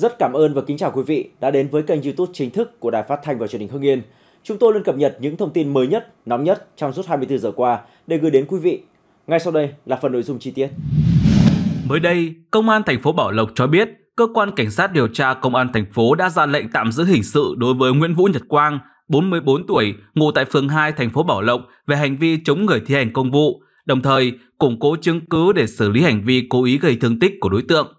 Rất cảm ơn và kính chào quý vị đã đến với kênh YouTube chính thức của Đài Phát thanh và Truyền hình Hưng Yên. Chúng tôi luôn cập nhật những thông tin mới nhất, nóng nhất trong suốt 24 giờ qua để gửi đến quý vị. Ngay sau đây là phần nội dung chi tiết. Mới đây, Công an thành phố Bảo Lộc cho biết, cơ quan cảnh sát điều tra Công an thành phố đã ra lệnh tạm giữ hình sự đối với Nguyễn Vũ Nhật Quang, 44 tuổi, ngụ tại phường 2 thành phố Bảo Lộc về hành vi chống người thi hành công vụ, đồng thời củng cố chứng cứ để xử lý hành vi cố ý gây thương tích của đối tượng.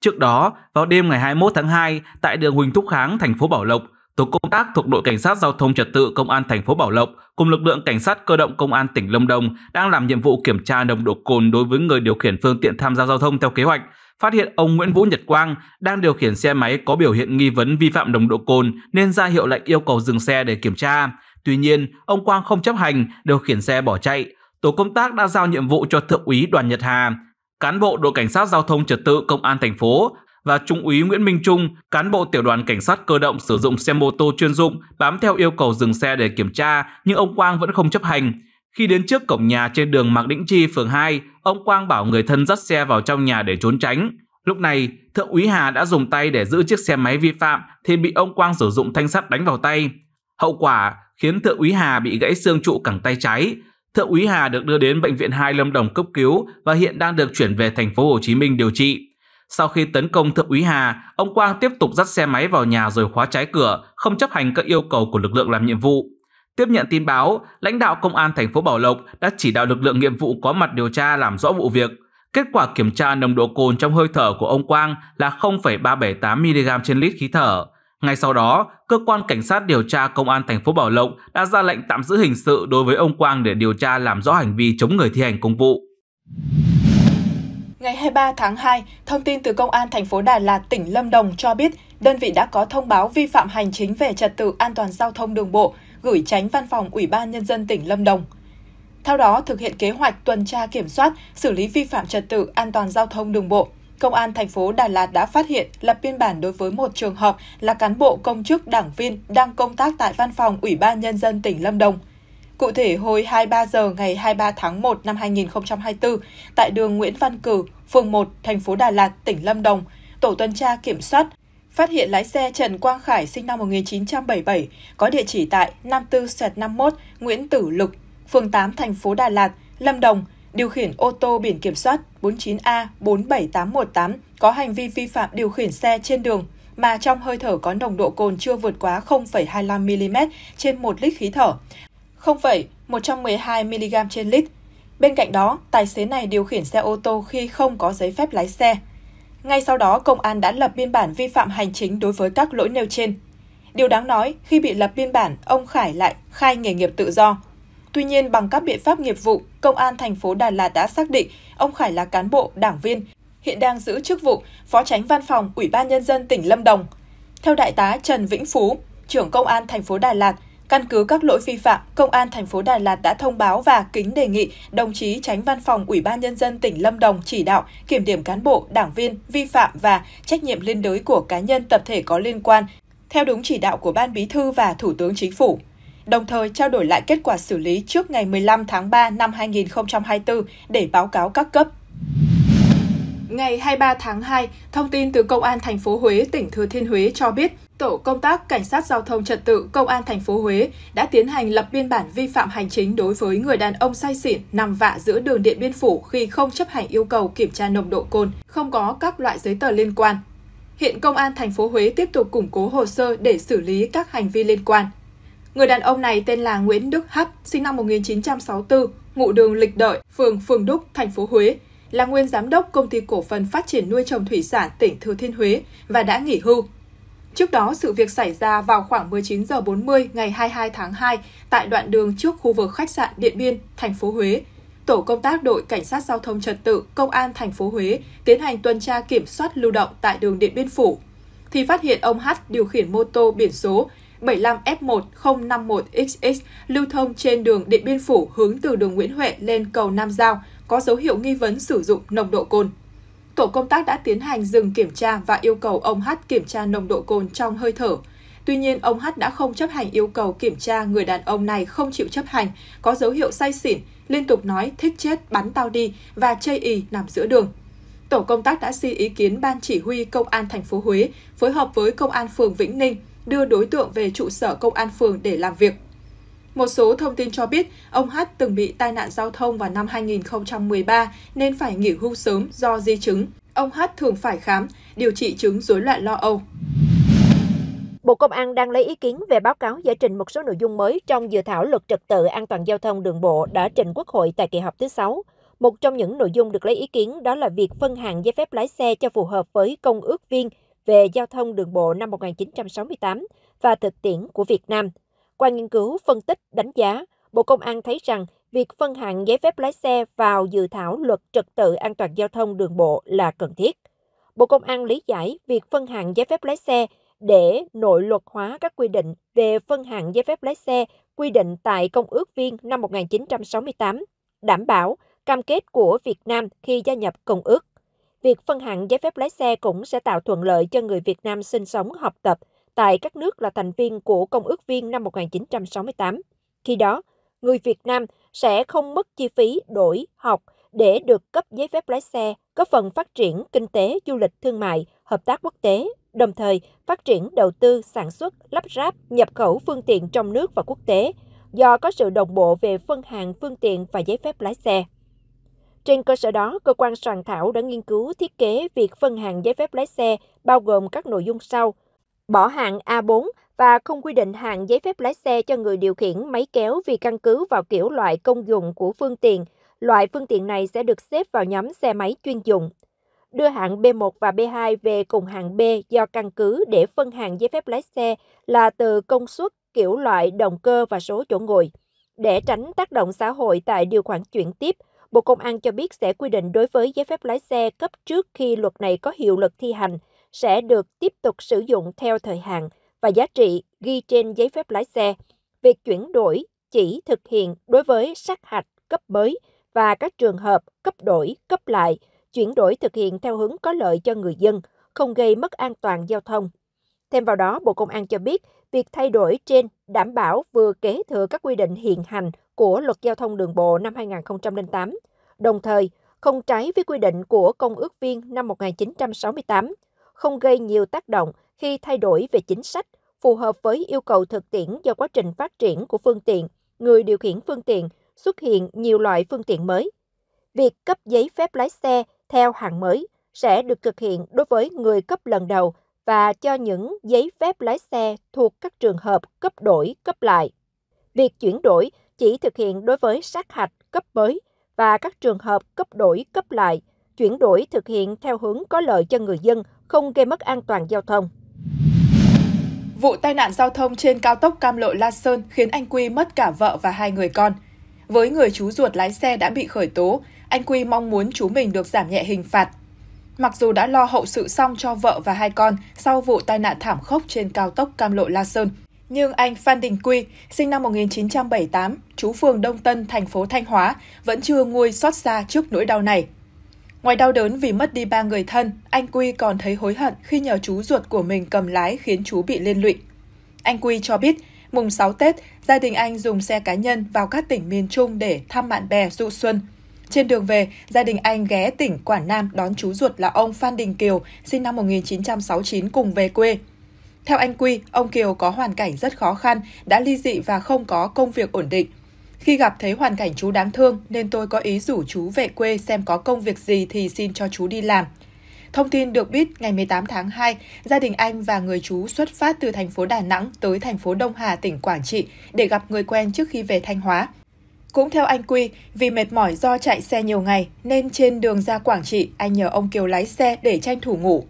Trước đó, vào đêm ngày 21 tháng 2, tại đường Huỳnh Thúc Kháng, thành phố Bảo Lộc, tổ công tác thuộc đội cảnh sát giao thông trật tự công an thành phố Bảo Lộc cùng lực lượng cảnh sát cơ động công an tỉnh Lâm Đồng đang làm nhiệm vụ kiểm tra nồng độ cồn đối với người điều khiển phương tiện tham gia giao thông theo kế hoạch. Phát hiện ông Nguyễn Vũ Nhật Quang đang điều khiển xe máy có biểu hiện nghi vấn vi phạm nồng độ cồn nên ra hiệu lệnh yêu cầu dừng xe để kiểm tra. Tuy nhiên, ông Quang không chấp hành, điều khiển xe bỏ chạy. Tổ công tác đã giao nhiệm vụ cho thượng úy Đoàn Nhật Hà, cán bộ đội cảnh sát giao thông trật tự công an thành phố và Trung úy Nguyễn Minh Trung, cán bộ tiểu đoàn cảnh sát cơ động sử dụng xe mô tô chuyên dụng bám theo yêu cầu dừng xe để kiểm tra, nhưng ông Quang vẫn không chấp hành. Khi đến trước cổng nhà trên đường Mạc Đĩnh Chi, phường 2, ông Quang bảo người thân dắt xe vào trong nhà để trốn tránh. Lúc này, Thượng úy Hà đã dùng tay để giữ chiếc xe máy vi phạm thì bị ông Quang sử dụng thanh sắt đánh vào tay. Hậu quả khiến Thượng úy Hà bị gãy xương trụ cẳng tay trái, Thượng úy Hà được đưa đến bệnh viện 2 Lâm Đồng cấp cứu và hiện đang được chuyển về thành phố Hồ Chí Minh điều trị. Sau khi tấn công thượng úy Hà, ông Quang tiếp tục dắt xe máy vào nhà rồi khóa trái cửa, không chấp hành các yêu cầu của lực lượng làm nhiệm vụ. Tiếp nhận tin báo, lãnh đạo công an thành phố Bảo Lộc đã chỉ đạo lực lượng nghiệp vụ có mặt điều tra làm rõ vụ việc. Kết quả kiểm tra nồng độ cồn trong hơi thở của ông Quang là 0,378 mg trên lít khí thở. Ngay sau đó, cơ quan cảnh sát điều tra công an thành phố Bảo Lộc đã ra lệnh tạm giữ hình sự đối với ông Quang để điều tra làm rõ hành vi chống người thi hành công vụ. Ngày 23 tháng 2, thông tin từ Công an thành phố Đà Lạt, tỉnh Lâm Đồng cho biết đơn vị đã có thông báo vi phạm hành chính về trật tự an toàn giao thông đường bộ gửi tránh văn phòng Ủy ban Nhân dân tỉnh Lâm Đồng. Theo đó, thực hiện kế hoạch tuần tra kiểm soát, xử lý vi phạm trật tự an toàn giao thông đường bộ – Công an thành phố Đà Lạt đã phát hiện lập biên bản đối với một trường hợp là cán bộ công chức đảng viên đang công tác tại văn phòng Ủy ban Nhân dân tỉnh Lâm Đồng. Cụ thể, hồi 23 giờ ngày 23 tháng 1 năm 2024, tại đường Nguyễn Văn Cử, phường 1, thành phố Đà Lạt, tỉnh Lâm Đồng, tổ tuần tra kiểm soát phát hiện lái xe Trần Quang Khải sinh năm 1977 có địa chỉ tại 54-51 Nguyễn Tử Lực, phường 8, thành phố Đà Lạt, Lâm Đồng điều khiển ô tô biển kiểm soát 49A47818 có hành vi vi phạm điều khiển xe trên đường mà trong hơi thở có nồng độ cồn chưa vượt quá 0,25 mm trên 1 lít khí thở, 0,112 mg trên lít. Bên cạnh đó, tài xế này điều khiển xe ô tô khi không có giấy phép lái xe. Ngay sau đó, công an đã lập biên bản vi phạm hành chính đối với các lỗi nêu trên. Điều đáng nói, khi bị lập biên bản, ông Khải lại khai nghề nghiệp tự do, Tuy nhiên, bằng các biện pháp nghiệp vụ, Công an thành phố Đà Lạt đã xác định ông Khải là cán bộ, đảng viên, hiện đang giữ chức vụ Phó tránh Văn phòng Ủy ban Nhân dân tỉnh Lâm Đồng. Theo Đại tá Trần Vĩnh Phú, trưởng Công an thành phố Đà Lạt, Căn cứ các lỗi vi phạm, Công an thành phố Đà Lạt đã thông báo và kính đề nghị đồng chí tránh văn phòng Ủy ban Nhân dân tỉnh Lâm Đồng chỉ đạo kiểm điểm cán bộ, đảng viên, vi phạm và trách nhiệm liên đới của cá nhân tập thể có liên quan, theo đúng chỉ đạo của Ban Bí thư và Thủ tướng Chính phủ đồng thời trao đổi lại kết quả xử lý trước ngày 15 tháng 3 năm 2024 để báo cáo các cấp. Ngày 23 tháng 2, thông tin từ Công an thành phố Huế, tỉnh Thừa Thiên Huế cho biết, tổ công tác cảnh sát giao thông trật tự Công an thành phố Huế đã tiến hành lập biên bản vi phạm hành chính đối với người đàn ông say xỉn nằm vạ giữa đường Điện Biên Phủ khi không chấp hành yêu cầu kiểm tra nồng độ cồn, không có các loại giấy tờ liên quan. Hiện Công an thành phố Huế tiếp tục củng cố hồ sơ để xử lý các hành vi liên quan. Người đàn ông này tên là Nguyễn Đức Hắt, sinh năm 1964, ngụ đường Lịch Đợi, phường Phường Đúc, thành phố Huế, là nguyên giám đốc công ty cổ phần phát triển nuôi trồng thủy sản tỉnh Thừa Thiên Huế và đã nghỉ hưu. Trước đó, sự việc xảy ra vào khoảng 19 h 40 ngày 22 tháng 2 tại đoạn đường trước khu vực khách sạn Điện Biên, thành phố Huế. Tổ công tác đội cảnh sát giao thông trật tự Công an thành phố Huế tiến hành tuần tra kiểm soát lưu động tại đường Điện Biên Phủ thì phát hiện ông H điều khiển mô tô biển số 75F1051XX lưu thông trên đường Điện Biên Phủ hướng từ đường Nguyễn Huệ lên cầu Nam Giao có dấu hiệu nghi vấn sử dụng nồng độ cồn. Tổ công tác đã tiến hành dừng kiểm tra và yêu cầu ông H kiểm tra nồng độ cồn trong hơi thở. Tuy nhiên, ông H đã không chấp hành yêu cầu kiểm tra người đàn ông này không chịu chấp hành, có dấu hiệu say xỉn, liên tục nói thích chết bắn tao đi và chây ý nằm giữa đường. Tổ công tác đã xin ý kiến ban chỉ huy công an thành phố Huế phối hợp với công an phường Vĩnh Ninh đưa đối tượng về trụ sở công an phường để làm việc. Một số thông tin cho biết, ông Hát từng bị tai nạn giao thông vào năm 2013 nên phải nghỉ hưu sớm do di chứng. Ông Hát thường phải khám, điều trị chứng rối loạn lo âu. Bộ Công an đang lấy ý kiến về báo cáo giải trình một số nội dung mới trong dự thảo luật trật tự an toàn giao thông đường bộ đã trình Quốc hội tại kỳ họp thứ 6. Một trong những nội dung được lấy ý kiến đó là việc phân hạng giấy phép lái xe cho phù hợp với công ước viên về giao thông đường bộ năm 1968 và thực tiễn của Việt Nam. Qua nghiên cứu, phân tích, đánh giá, Bộ Công an thấy rằng việc phân hạng giấy phép lái xe vào dự thảo luật trật tự an toàn giao thông đường bộ là cần thiết. Bộ Công an lý giải việc phân hạng giấy phép lái xe để nội luật hóa các quy định về phân hạng giấy phép lái xe quy định tại Công ước Viên năm 1968, đảm bảo cam kết của Việt Nam khi gia nhập Công ước. Việc phân hạng giấy phép lái xe cũng sẽ tạo thuận lợi cho người Việt Nam sinh sống, học tập tại các nước là thành viên của Công ước Viên năm 1968. Khi đó, người Việt Nam sẽ không mất chi phí đổi, học để được cấp giấy phép lái xe, góp phần phát triển kinh tế, du lịch, thương mại, hợp tác quốc tế, đồng thời phát triển đầu tư, sản xuất, lắp ráp, nhập khẩu phương tiện trong nước và quốc tế, do có sự đồng bộ về phân hạng phương tiện và giấy phép lái xe. Trên cơ sở đó, cơ quan soạn thảo đã nghiên cứu thiết kế việc phân hạng giấy phép lái xe bao gồm các nội dung sau. Bỏ hạng A4 và không quy định hạng giấy phép lái xe cho người điều khiển máy kéo vì căn cứ vào kiểu loại công dụng của phương tiện. Loại phương tiện này sẽ được xếp vào nhóm xe máy chuyên dụng. Đưa hạng B1 và B2 về cùng hạng B do căn cứ để phân hạng giấy phép lái xe là từ công suất, kiểu loại, động cơ và số chỗ ngồi. Để tránh tác động xã hội tại điều khoản chuyển tiếp, Bộ Công an cho biết sẽ quy định đối với giấy phép lái xe cấp trước khi luật này có hiệu lực thi hành sẽ được tiếp tục sử dụng theo thời hạn và giá trị ghi trên giấy phép lái xe. Việc chuyển đổi chỉ thực hiện đối với sát hạch cấp mới và các trường hợp cấp đổi, cấp lại, chuyển đổi thực hiện theo hướng có lợi cho người dân, không gây mất an toàn giao thông. Thêm vào đó, Bộ Công an cho biết việc thay đổi trên đảm bảo vừa kế thừa các quy định hiện hành của Luật Giao thông Đường bộ năm 2008, đồng thời không trái với quy định của Công ước Viên năm 1968, không gây nhiều tác động khi thay đổi về chính sách, phù hợp với yêu cầu thực tiễn do quá trình phát triển của phương tiện, người điều khiển phương tiện, xuất hiện nhiều loại phương tiện mới. Việc cấp giấy phép lái xe theo hạng mới sẽ được thực hiện đối với người cấp lần đầu và cho những giấy phép lái xe thuộc các trường hợp cấp đổi, cấp lại. Việc chuyển đổi chỉ thực hiện đối với sát hạch cấp mới và các trường hợp cấp đổi, cấp lại, chuyển đổi thực hiện theo hướng có lợi cho người dân, không gây mất an toàn giao thông. Vụ tai nạn giao thông trên cao tốc Cam Lộ La Sơn khiến anh Quy mất cả vợ và hai người con. Với người chú ruột lái xe đã bị khởi tố, anh Quy mong muốn chú mình được giảm nhẹ hình phạt Mặc dù đã lo hậu sự xong cho vợ và hai con sau vụ tai nạn thảm khốc trên cao tốc Cam Lộ La Sơn, nhưng anh Phan Đình Quy, sinh năm 1978, chú phường Đông Tân, thành phố Thanh Hóa, vẫn chưa nguôi xót xa trước nỗi đau này. Ngoài đau đớn vì mất đi ba người thân, anh Quy còn thấy hối hận khi nhờ chú ruột của mình cầm lái khiến chú bị liên lụy. Anh Quy cho biết, mùng 6 Tết, gia đình anh dùng xe cá nhân vào các tỉnh miền Trung để thăm bạn bè du xuân – trên đường về, gia đình anh ghé tỉnh Quảng Nam đón chú ruột là ông Phan Đình Kiều, sinh năm 1969 cùng về quê. Theo anh Quy, ông Kiều có hoàn cảnh rất khó khăn, đã ly dị và không có công việc ổn định. Khi gặp thấy hoàn cảnh chú đáng thương nên tôi có ý rủ chú về quê xem có công việc gì thì xin cho chú đi làm. Thông tin được biết, ngày 18 tháng 2, gia đình anh và người chú xuất phát từ thành phố Đà Nẵng tới thành phố Đông Hà, tỉnh Quảng Trị để gặp người quen trước khi về Thanh Hóa. Cũng theo anh Quy, vì mệt mỏi do chạy xe nhiều ngày nên trên đường ra Quảng Trị, anh nhờ ông Kiều lái xe để tranh thủ ngủ.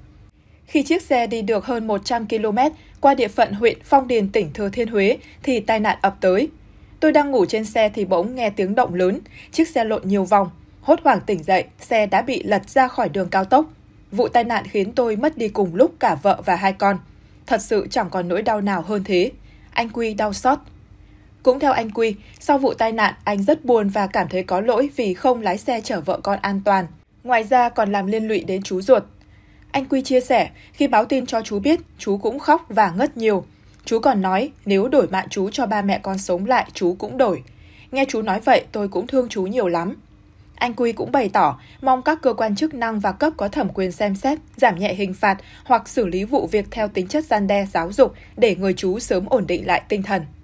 Khi chiếc xe đi được hơn 100 km qua địa phận huyện Phong Điền, tỉnh Thừa Thiên Huế thì tai nạn ập tới. Tôi đang ngủ trên xe thì bỗng nghe tiếng động lớn, chiếc xe lộn nhiều vòng. Hốt hoảng tỉnh dậy, xe đã bị lật ra khỏi đường cao tốc. Vụ tai nạn khiến tôi mất đi cùng lúc cả vợ và hai con. Thật sự chẳng còn nỗi đau nào hơn thế. Anh Quy đau xót, cũng theo anh Quy, sau vụ tai nạn, anh rất buồn và cảm thấy có lỗi vì không lái xe chở vợ con an toàn. Ngoài ra còn làm liên lụy đến chú ruột. Anh Quy chia sẻ, khi báo tin cho chú biết, chú cũng khóc và ngất nhiều. Chú còn nói, nếu đổi mạng chú cho ba mẹ con sống lại, chú cũng đổi. Nghe chú nói vậy, tôi cũng thương chú nhiều lắm. Anh Quy cũng bày tỏ mong các cơ quan chức năng và cấp có thẩm quyền xem xét, giảm nhẹ hình phạt hoặc xử lý vụ việc theo tính chất gian đe giáo dục để người chú sớm ổn định lại tinh thần.